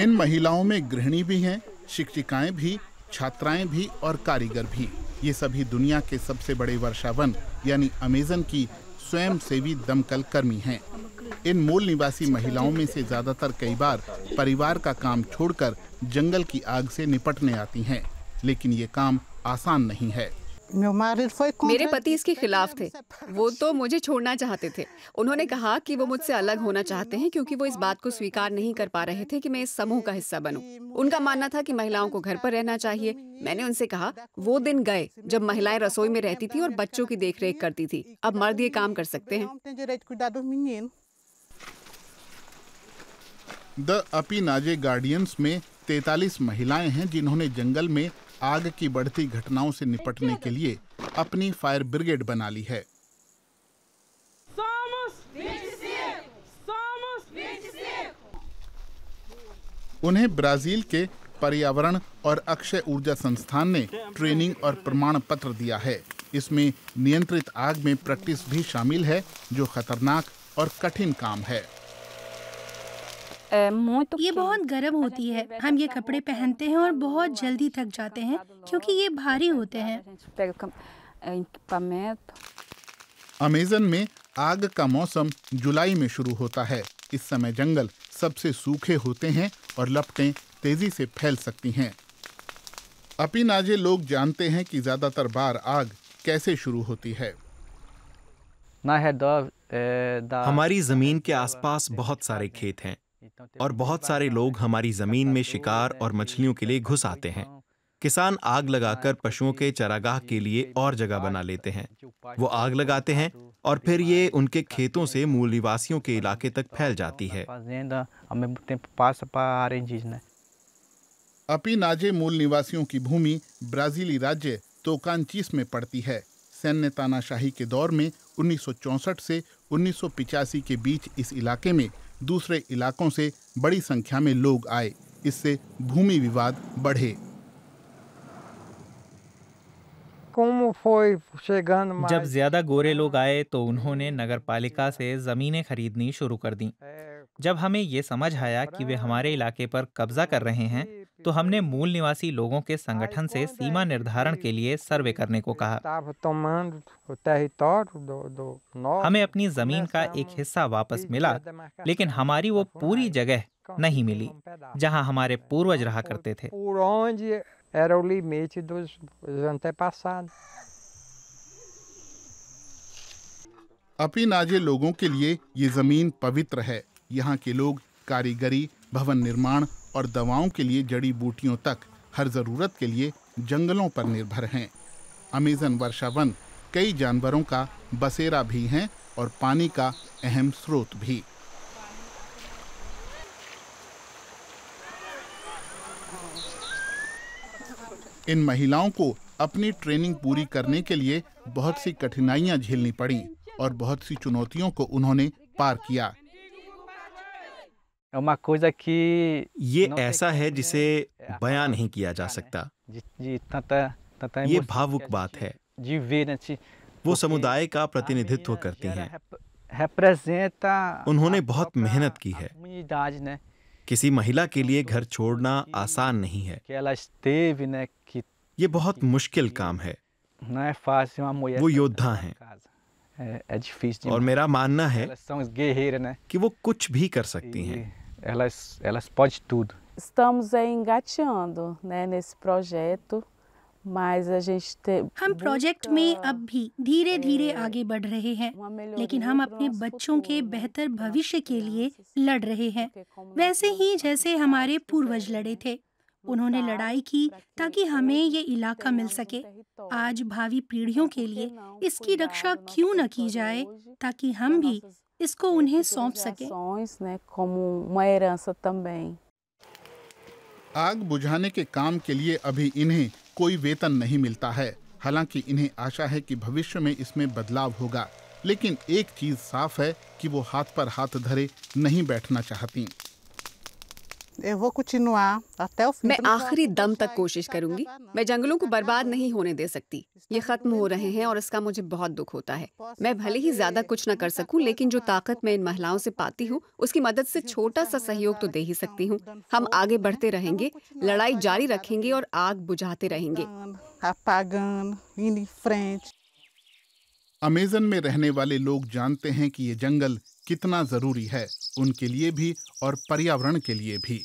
इन महिलाओं में गृहिणी भी हैं शिक्षिकाएं भी छात्राएं भी और कारीगर भी ये सभी दुनिया के सबसे बड़े वर्षावन यानी अमेजन की स्वयं सेवी दमकल कर्मी हैं इन मूल निवासी महिलाओं में से ज्यादातर कई बार परिवार का काम छोड़कर जंगल की आग से निपटने आती हैं लेकिन ये काम आसान नहीं है मेरे पति इसके खिलाफ थे वो तो मुझे छोड़ना चाहते थे उन्होंने कहा कि वो मुझसे अलग होना चाहते हैं क्योंकि वो इस बात को स्वीकार नहीं कर पा रहे थे कि मैं इस समूह का हिस्सा बनूं। उनका मानना था कि महिलाओं को घर पर रहना चाहिए मैंने उनसे कहा वो दिन गए जब महिलाएं रसोई में रहती थी और बच्चों की देख करती थी अब मर्द ये काम कर सकते हैं द नाजे गार्डियंस में तैतालीस महिलाएं हैं जिन्होंने जंगल में आग की बढ़ती घटनाओं से निपटने के लिए अपनी फायर ब्रिगेड बना ली है उन्हें ब्राजील के पर्यावरण और अक्षय ऊर्जा संस्थान ने ट्रेनिंग और प्रमाण पत्र दिया है इसमें नियंत्रित आग में प्रैक्टिस भी शामिल है जो खतरनाक और कठिन काम है तो ये बहुत गर्म होती है हम ये कपड़े पहनते हैं और बहुत जल्दी थक जाते हैं क्योंकि ये भारी होते हैं अमेजन में आग का मौसम जुलाई में शुरू होता है इस समय जंगल सबसे सूखे होते हैं और लपटें तेजी से फैल सकती हैं अपी नाजे लोग जानते हैं कि ज्यादातर बार आग कैसे शुरू होती है हमारी जमीन के आसपास बहुत सारे खेत हैं और बहुत सारे लोग हमारी जमीन में शिकार और मछलियों के लिए घुस आते हैं किसान आग लगाकर पशुओं के चरागाह के लिए और जगह बना लेते हैं वो आग लगाते हैं और फिर ये उनके खेतों से मूल निवासियों के इलाके तक फैल जाती है अपी नाजे मूल निवासियों की भूमि ब्राजीली राज्य तो में पड़ती है सैन्य तानाशाही के दौर में उन्नीस से उन्नीस के बीच इस इलाके में दूसरे इलाकों से बड़ी संख्या में लोग आए इससे भूमि विवाद बढ़े जब ज्यादा गोरे लोग आए तो उन्होंने नगर पालिका से जमीनें खरीदनी शुरू कर दी जब हमें ये समझ आया कि वे हमारे इलाके पर कब्जा कर रहे हैं तो हमने मूल निवासी लोगों के संगठन से सीमा निर्धारण के लिए सर्वे करने को कहा हमें अपनी जमीन का एक हिस्सा वापस मिला लेकिन हमारी वो पूरी जगह नहीं मिली जहां हमारे पूर्वज रहा करते थे नाजे लोगों के लिए ये जमीन पवित्र है यहाँ के लोग कारीगरी भवन निर्माण और दवाओं के लिए जड़ी बूटियों तक हर ज़रूरत के लिए जंगलों पर निर्भर हैं अमेजन वर्षा वन कई जानवरों का बसेरा भी हैं और पानी का अहम स्रोत भी इन महिलाओं को अपनी ट्रेनिंग पूरी करने के लिए बहुत सी कठिनाइयां झेलनी पड़ी और बहुत सी चुनौतियों को उन्होंने पार किया ये ऐसा है जिसे बयां हाँ, नहीं हाँ, किया जा सकता तो, तो ये भावुक बात है वो समुदाय का हाँ, प्रतिनिधित्व करती हैं। उन्होंने बहुत मेहनत की है किसी महिला के लिए घर छोड़ना आसान नहीं है ये बहुत मुश्किल काम है वो योद्धा हैं और मेरा मानना है कि वो कुछ भी कर सकती हैं। elas, elas podem tudo. Estamos engateando né, nesse projeto, मैं a हम प्रोजेक्ट में अब भी धीरे धीरे आगे बढ़ रहे हैं लेकिन हम अपने बच्चों के बेहतर भविष्य के लिए लड़ रहे हैं वैसे ही जैसे हमारे पूर्वज लड़े थे उन्होंने लड़ाई की ताकि हमें ये इलाका मिल um सके आज भावी पीढ़ियों के लिए इसकी रक्षा क्यों न की जाए ताकि हम भी इसको उन्हें सौंप सके आग बुझाने के काम के लिए अभी इन्हें कोई वेतन नहीं मिलता है हालांकि इन्हें आशा है कि भविष्य में इसमें बदलाव होगा लेकिन एक चीज साफ है कि वो हाथ पर हाथ धरे नहीं बैठना चाहती मैं आखिरी दम तक कोशिश करूंगी मैं जंगलों को बर्बाद नहीं होने दे सकती ये खत्म हो रहे हैं और इसका मुझे बहुत दुख होता है मैं भले ही ज्यादा कुछ न कर सकूं, लेकिन जो ताकत मैं इन महिलाओं से पाती हूँ उसकी मदद से छोटा सा सहयोग तो दे ही सकती हूँ हम आगे बढ़ते रहेंगे लड़ाई जारी रखेंगे और आग बुझाते रहेंगे अमेजन में रहने वाले लोग जानते हैं कि ये जंगल कितना ज़रूरी है उनके लिए भी और पर्यावरण के लिए भी